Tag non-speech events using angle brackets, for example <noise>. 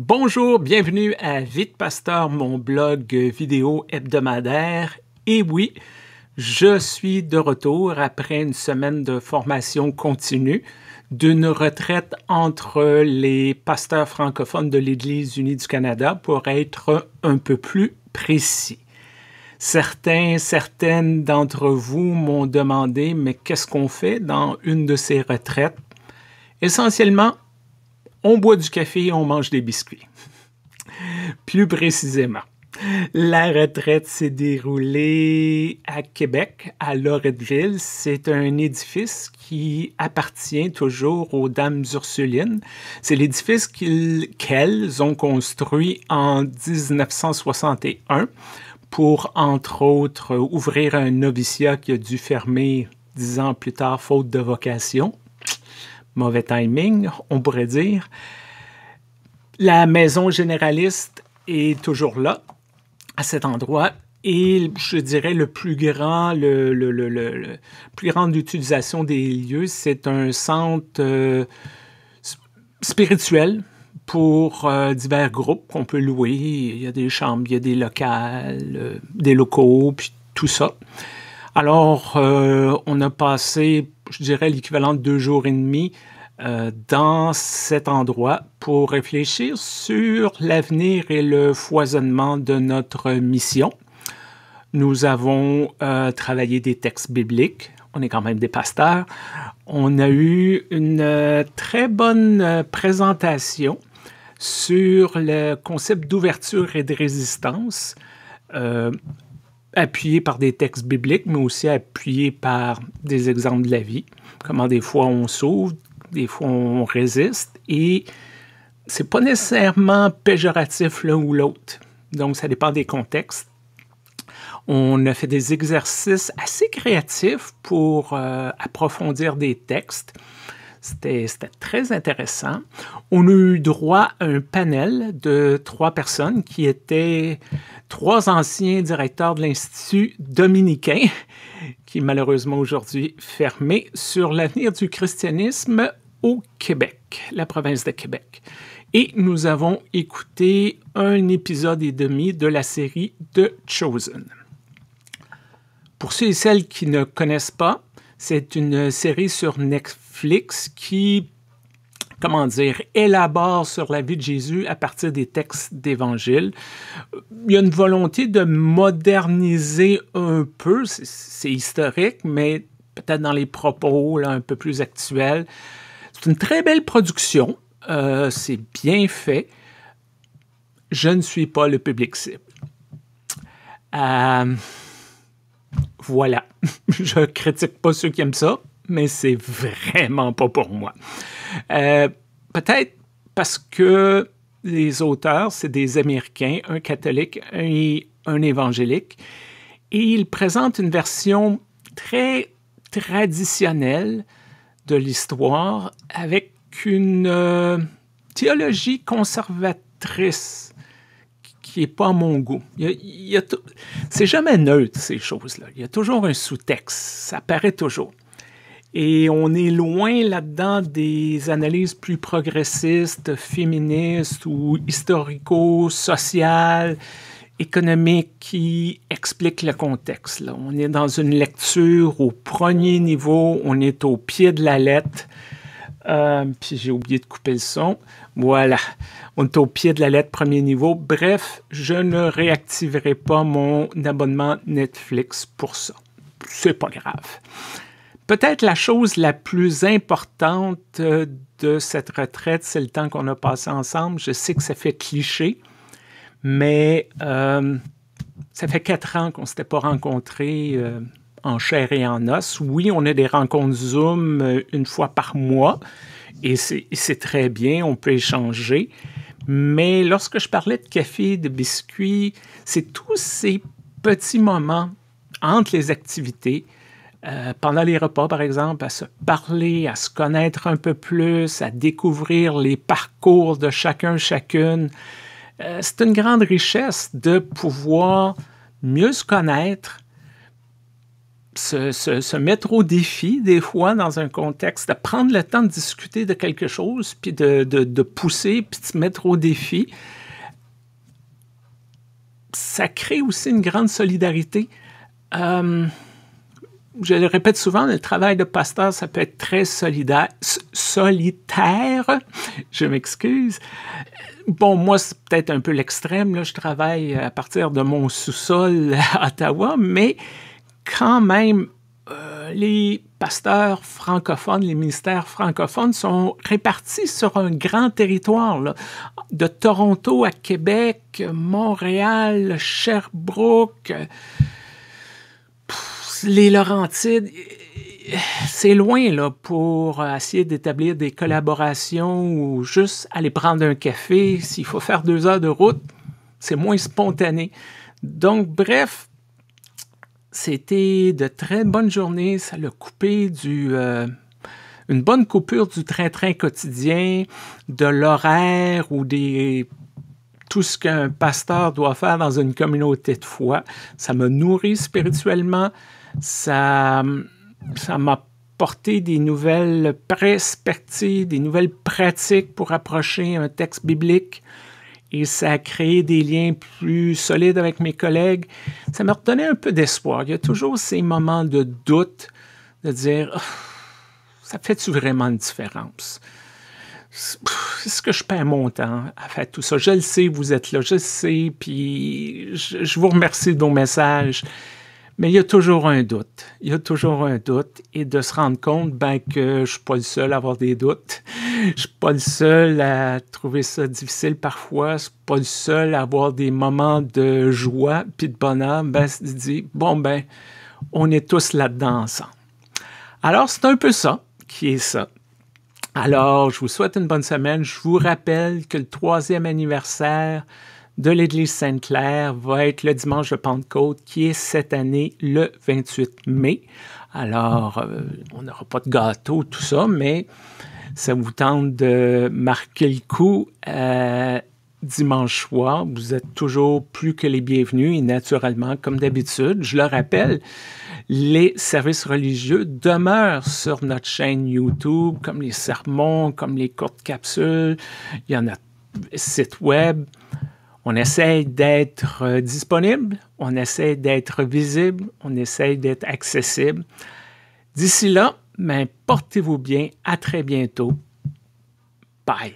Bonjour, bienvenue à Vite Pasteur, mon blog vidéo hebdomadaire. Et oui, je suis de retour après une semaine de formation continue d'une retraite entre les pasteurs francophones de l'Église unie du Canada pour être un peu plus précis. Certains, certaines d'entre vous m'ont demandé, mais qu'est-ce qu'on fait dans une de ces retraites? Essentiellement, on boit du café et on mange des biscuits. Plus précisément, la retraite s'est déroulée à Québec, à Loretteville. C'est un édifice qui appartient toujours aux Dames Ursulines. C'est l'édifice qu'elles ont construit en 1961 pour, entre autres, ouvrir un noviciat qui a dû fermer dix ans plus tard, faute de vocation mauvais timing, on pourrait dire. La maison généraliste est toujours là, à cet endroit, et je dirais le plus grand, le, plus grand d'utilisation des lieux, c'est un centre euh, spirituel pour euh, divers groupes qu'on peut louer. Il y a des chambres, il y a des locales, euh, des locaux, puis tout ça. Alors, on a passé je dirais, l'équivalent de deux jours et demi euh, dans cet endroit pour réfléchir sur l'avenir et le foisonnement de notre mission. Nous avons euh, travaillé des textes bibliques, on est quand même des pasteurs. On a eu une euh, très bonne présentation sur le concept d'ouverture et de résistance appuyé par des textes bibliques, mais aussi appuyé par des exemples de la vie. Comment des fois on sauve des fois on résiste, et c'est pas nécessairement péjoratif l'un ou l'autre. Donc, ça dépend des contextes. On a fait des exercices assez créatifs pour euh, approfondir des textes. C'était très intéressant. On a eu droit à un panel de trois personnes qui étaient trois anciens directeurs de l'Institut dominicain, qui est malheureusement aujourd'hui fermé, sur l'avenir du christianisme au Québec, la province de Québec. Et nous avons écouté un épisode et demi de la série de Chosen. Pour ceux et celles qui ne connaissent pas, c'est une série sur Netflix qui comment dire, élabore sur la vie de Jésus à partir des textes d'évangile. Il y a une volonté de moderniser un peu, c'est historique, mais peut-être dans les propos là, un peu plus actuels. C'est une très belle production, euh, c'est bien fait. Je ne suis pas le public cible. Euh, voilà, <laughs> je critique pas ceux qui aiment ça, mais c'est vraiment pas pour moi. Euh, peut-être parce que les auteurs, c'est des Américains, un catholique et un, évangélique, et ils présentent une version très traditionnelle de l'histoire avec une euh, théologie conservatrice qui n'est pas à mon goût. C'est jamais neutre, ces choses-là. Il y a toujours un sous-texte, ça paraît toujours. Et on est loin là-dedans des analyses plus progressistes, féministes ou historico-sociales, économiques qui expliquent le contexte. Là. On est dans une lecture au premier niveau, on est au pied de la lettre. Euh, puis j'ai oublié de couper le son. Voilà, on est au pied de la lettre premier niveau. Bref, je ne réactiverai pas mon abonnement Netflix pour ça. C'est pas grave. Peut-être la chose la plus importante euh, de cette retraite, c'est le temps qu'on a passé ensemble. Je sais que ça fait cliché, mais euh, ça fait quatre ans qu'on ne s'était pas rencontrés euh, en chair et en os. Oui, on a des rencontres Zoom une fois par mois et c'est très bien, on peut échanger. Mais lorsque je parlais de café, de biscuits, c'est tous ces petits moments entre les activités euh, pendant les repas, par exemple, à se parler, à se connaître un peu plus, à découvrir les parcours de chacun, chacune. Euh, c'est une grande richesse de pouvoir mieux se connaître, se, se, mettre au défi des fois dans un contexte, de prendre le temps de discuter de quelque chose, puis de, de, pousser, puis de se mettre au défi. Ça crée aussi une grande solidarité. Euh, je le répète souvent, le travail de pasteur, ça peut être très solidaire, solitaire. Je m'excuse. Bon, moi, c'est peut-être un peu l'extrême. Je travaille à partir de mon sous-sol à Ottawa, mais quand même, euh, les pasteurs francophones, les ministères francophones sont répartis sur un grand territoire, de Toronto à Québec, Montréal, Sherbrooke les Laurentides, c'est loin là pour essayer d'établir des collaborations ou juste aller prendre un café. S'il faut faire deux heures de route, c'est moins spontané. Donc, bref, c'était de très bonnes journées. Ça l'a coupé du. Euh, une bonne coupure du train-train quotidien, de l'horaire ou des tout ce qu'un pasteur doit faire dans une communauté de foi. Ça me nourrit spirituellement, ça ça m'a porté des nouvelles perspectives, des nouvelles pratiques pour approcher un texte biblique et ça a créé des liens plus solides avec mes collègues. Ça m'a redonné un peu d'espoir. Il y a toujours ces moments de doute, de dire ça fait-tu vraiment une différence? Est-ce que je perds mon temps à faire tout ça? Je le sais, vous êtes là, je le sais, puis je, je vous remercie de vos messages. Mais il y a toujours un doute. Il y a toujours un doute. Et de se rendre compte ben, que je ne suis pas le seul à avoir des doutes. Je ne suis pas le seul à trouver ça difficile parfois. Je ne suis pas le seul à avoir des moments de joie puis de bonheur. Ben, se dit, bon, ben, on est tous là-dedans ensemble. Alors, c'est un peu ça qui est ça. Alors, je vous souhaite une bonne semaine. Je vous rappelle que le troisième anniversaire de l'Église Sainte-Claire va être le dimanche de Pentecôte, qui est cette année le 28 mai. Alors, euh, on n'aura pas de gâteau, tout ça, mais ça vous tente de marquer le coup euh, dimanche soir. Vous êtes toujours plus que les bienvenus et naturellement, comme d'habitude, je le rappelle, les services religieux demeurent sur notre chaîne YouTube, comme les sermons, comme les courtes capsules. Il y en a site web. On essaie d'être disponible, on essaie d'être visible, on essaie d'être accessible. D'ici là, portez-vous bien. À très bientôt. Bye.